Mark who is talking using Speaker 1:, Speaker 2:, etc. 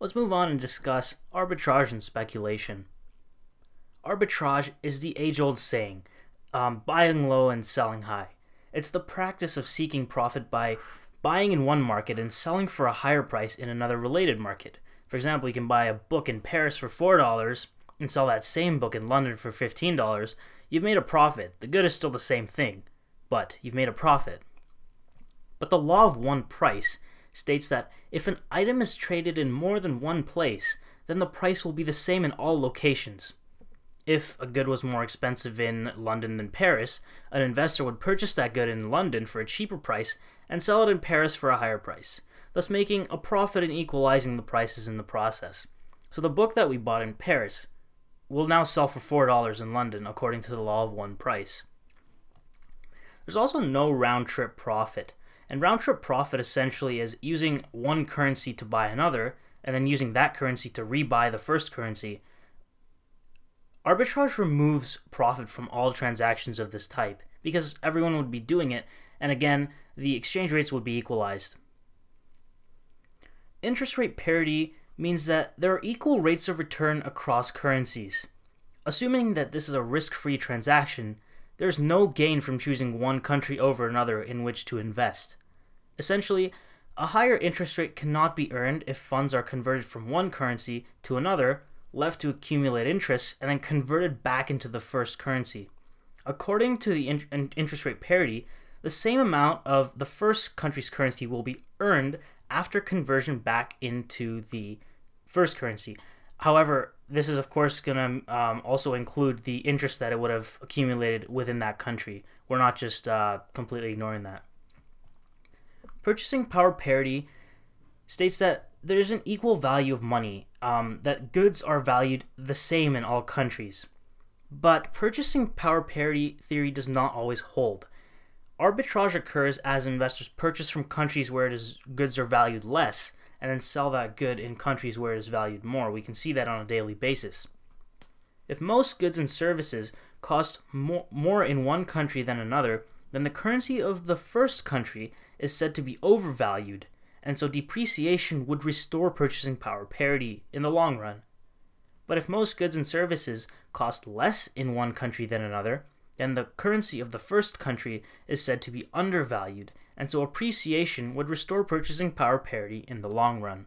Speaker 1: let's move on and discuss arbitrage and speculation. Arbitrage is the age old saying um, buying low and selling high. It's the practice of seeking profit by buying in one market and selling for a higher price in another related market. For example, you can buy a book in Paris for $4 and sell that same book in London for $15. You've made a profit. The good is still the same thing, but you've made a profit. But the law of one price states that if an item is traded in more than one place, then the price will be the same in all locations. If a good was more expensive in London than Paris, an investor would purchase that good in London for a cheaper price and sell it in Paris for a higher price, thus making a profit and equalizing the prices in the process. So the book that we bought in Paris will now sell for $4 in London according to the law of one price. There's also no round trip profit. And round trip profit essentially is using one currency to buy another and then using that currency to rebuy the first currency. Arbitrage removes profit from all transactions of this type because everyone would be doing it, and again, the exchange rates would be equalized. Interest rate parity means that there are equal rates of return across currencies. Assuming that this is a risk free transaction, there's no gain from choosing one country over another in which to invest. Essentially, a higher interest rate cannot be earned if funds are converted from one currency to another, left to accumulate interest, and then converted back into the first currency. According to the in interest rate parity, the same amount of the first country's currency will be earned after conversion back into the first currency. However, this is of course going to um, also include the interest that it would have accumulated within that country. We're not just uh, completely ignoring that. Purchasing power parity states that there is an equal value of money, um, that goods are valued the same in all countries. But purchasing power parity theory does not always hold. Arbitrage occurs as investors purchase from countries where goods are valued less and then sell that good in countries where it is valued more. We can see that on a daily basis. If most goods and services cost more, more in one country than another, then the currency of the first country is said to be overvalued, and so depreciation would restore purchasing power parity in the long run. But if most goods and services cost less in one country than another, then the currency of the first country is said to be undervalued, and so appreciation would restore purchasing power parity in the long run.